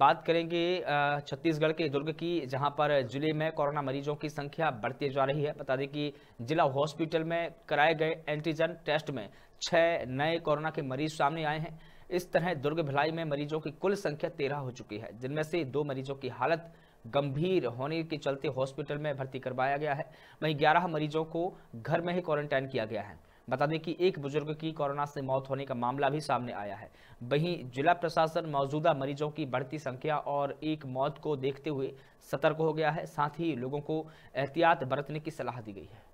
बात करेंगे छत्तीसगढ़ के दुर्ग की जहां पर जिले में कोरोना मरीजों की संख्या बढ़ती जा रही है बता दें कि जिला हॉस्पिटल में कराए गए एंटीजन टेस्ट में छः नए कोरोना के मरीज सामने आए हैं इस तरह दुर्ग भिलाई में मरीजों की कुल संख्या तेरह हो चुकी है जिनमें से दो मरीजों की हालत गंभीर होने के चलते हॉस्पिटल में भर्ती करवाया गया है वहीं ग्यारह मरीजों को घर में ही क्वारंटाइन किया गया है बता दें कि एक बुजुर्ग की कोरोना से मौत होने का मामला भी सामने आया है वहीं जिला प्रशासन मौजूदा मरीजों की बढ़ती संख्या और एक मौत को देखते हुए सतर्क हो गया है साथ ही लोगों को एहतियात बरतने की सलाह दी गई है